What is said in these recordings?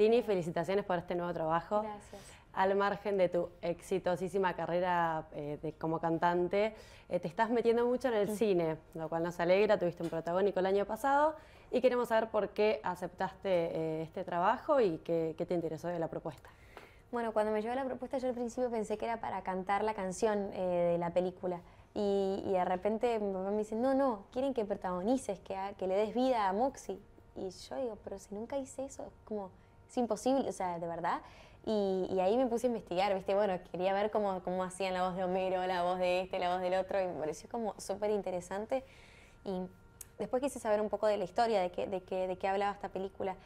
Tini, felicitaciones por este nuevo trabajo. Gracias. Al margen de tu exitosísima carrera eh, como cantante, eh, te estás metiendo mucho en el cine, lo cual nos alegra. Tuviste un protagónico el año pasado y queremos saber por qué aceptaste eh, este trabajo y qué, te interesó de la propuesta. Bueno, cuando me llegó la propuesta yo al principio pensé que era para cantar la canción de la película. Y, de repente mi papá me dice, no, no, quieren que protagonices, que, que le des vida a Moxie. Y yo digo, pero si nunca hice eso, es como, es imposible, o sea, de verdad. Y, ahí me puse a investigar, ¿viste? Bueno, quería ver cómo, cómo hacían la voz de Homero, la voz de este, la voz del otro, y me pareció como súper interesante. Y después quise saber un poco de la historia, de qué, de, qué, de qué hablaba esta película.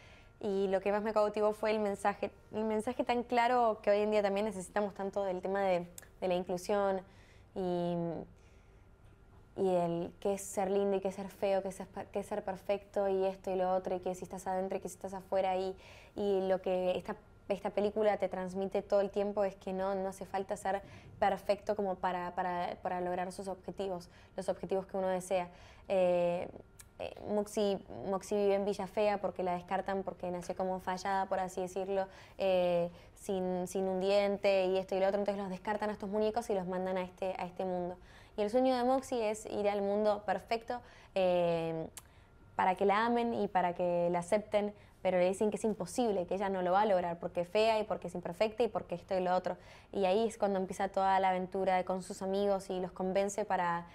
Y lo que más me cautivó fue el mensaje, el mensaje tan claro que hoy en día también necesitamos tanto del tema de, de la inclusión y y el qué es ser lindo y qué es ser feo, qué es ser, perfecto y esto y lo otro, y que si estás adentro y que si estás afuera y, y lo que esta, esta película te transmite todo el tiempo es que no, no hace falta ser perfecto como para, para, para lograr sus objetivos, los objetivos que uno desea. Eh, eh Moxie, vive en Villa Fea porque la descartan porque nació como fallada, por así decirlo, eh, sin, sin, un diente y esto y lo otro. Entonces los descartan a estos muñecos y los mandan a este, a este mundo. Y el sueño de Moxie es ir al mundo perfecto eh, para que la amen y para que la acepten, pero le dicen que es imposible, que ella no lo va a lograr porque es fea y porque es imperfecta y porque esto y lo otro. Y ahí es cuando empieza toda la aventura con sus amigos y los convence para,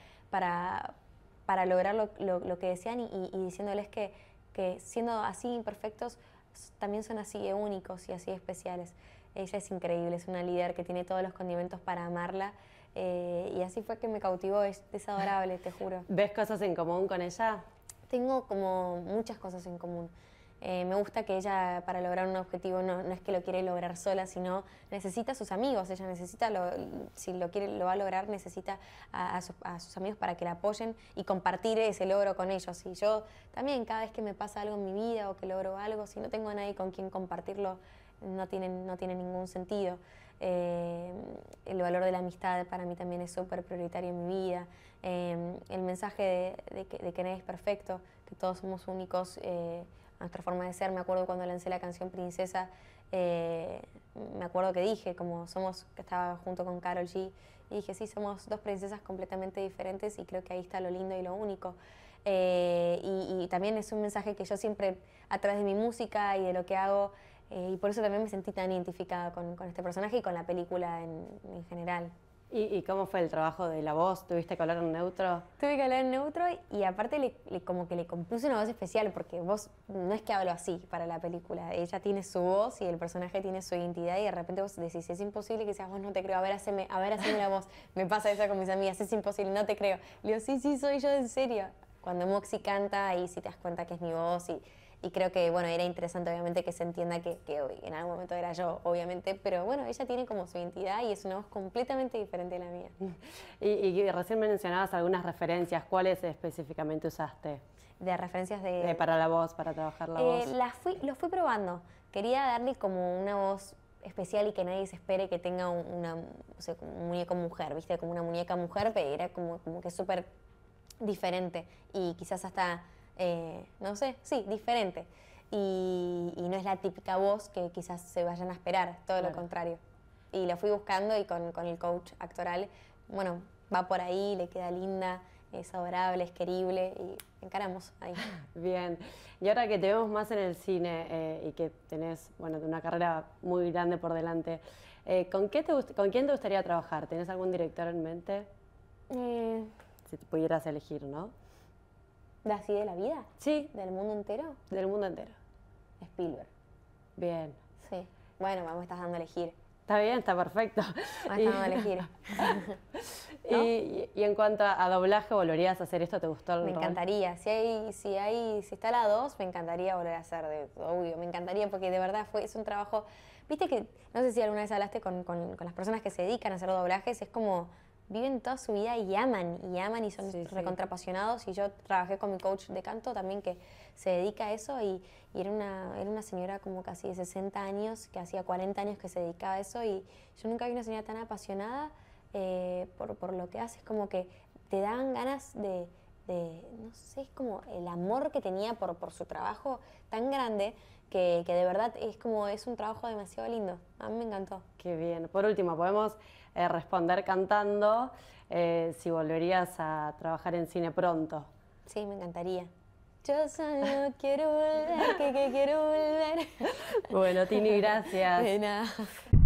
lograr lo, que desean y, diciéndoles que, que siendo así imperfectos, también son así únicos y así especiales. Ella es increíble, es una líder que tiene todos los condimentos para amarla eh, y así fue que me cautivó, es, adorable, te juro. ¿Ves cosas en común con ella? Tengo como muchas cosas en común. Eh, me gusta que ella, para lograr un objetivo, no, no, es que lo quiere lograr sola, sino necesita a sus amigos. Ella necesita, si lo quiere, lo va a lograr, necesita a, sus amigos para que la apoyen y compartir ese logro con ellos. Y yo también, cada vez que me pasa algo en mi vida o que logro algo, si no tengo a nadie con quien compartirlo, no tiene, no tiene ningún sentido. Eh, el valor de la amistad para mí también es súper prioritario en mi vida. Em, el mensaje de, que, nadie es perfecto, que todos somos únicos eh, a nuestra forma de ser. Me acuerdo cuando lancé la canción Princesa, eh, me acuerdo que dije, como somos, que estaba junto con Carol G, y dije, sí, somos dos princesas completamente diferentes y creo que ahí está lo lindo y lo único. Eh, y, y también es un mensaje que yo siempre, a través de mi música y de lo que hago, eh, y por eso también me sentí tan identificada con, con este personaje y con la película en, general. ¿Y, cómo fue el trabajo de la voz? ¿Tuviste que hablar en neutro? Tuve que hablar en neutro y aparte le, como que le compuse una voz especial porque vos no es que hablo así para la película. Ella tiene su voz y el personaje tiene su identidad y de repente vos decís, es imposible que seas vos, no te creo, a ver, haceme, a ver, la voz. Me pasa eso con mis amigas, es imposible, no te creo. Le digo, sí, sí, soy yo, en serio. Cuando Moxie canta ahí si te das cuenta que es mi voz y y creo que, bueno, era interesante obviamente que se entienda que, que en algún momento era yo, obviamente, pero bueno, ella tiene como su identidad y es una voz completamente diferente a la mía. Y, recién mencionabas algunas referencias, ¿cuáles específicamente usaste? De referencias de... para la voz, para trabajar la eh, voz. fui, lo fui probando, quería darle como una voz especial y que nadie se espere que tenga una, muñeco muñeca mujer, ¿viste? Como una muñeca mujer, pero era como, como que súper diferente y quizás hasta eh, no sé, sí, diferente. Y, no es la típica voz que quizás se vayan a esperar, todo lo contrario. Y lo fui buscando y con, con, el coach actoral, bueno, va por ahí, le queda linda, es adorable, es querible y encaramos ahí. Bien, y ahora que te vemos más en el cine eh, y que tenés, bueno, una carrera muy grande por delante, eh, ¿con, qué te, ¿con quién te gustaría trabajar? ¿Tenés algún director en mente? Si te pudieras elegir, ¿no? ¿De así de la vida? Sí. ¿Del mundo entero? Del mundo entero. Spielberg. Bien. Sí. Bueno, me estás dando a elegir. Está bien, está perfecto. Me estás dando a elegir. y, en cuanto a, doblaje, ¿volverías a hacer esto? ¿Te gustó Me encantaría. Si hay, si hay, si está la 2, me encantaría volver a hacer, de, obvio. Me encantaría porque de verdad fue, es un trabajo. Viste que, no sé si alguna vez hablaste con, con, con las personas que se dedican a hacer doblajes, es como viven toda su vida y aman, y aman y son recontra recontrapasionados. Y yo trabajé con mi coach de canto también que se dedica a eso y, era, una, era una señora como casi de 60 años, que hacía 40 años que se dedicaba a eso y yo nunca vi una señora tan apasionada eh, por, por, lo que hace, es como que te dan ganas de, no sé, es como el amor que tenía por, por su trabajo tan grande que, de verdad es como, es un trabajo demasiado lindo. A mí me encantó. Qué bien. Por último, podemos eh, responder cantando eh, si volverías a trabajar en cine pronto. Sí, me encantaría. Yo solo quiero volver, que, quiero volver. Bueno, Tini, gracias. De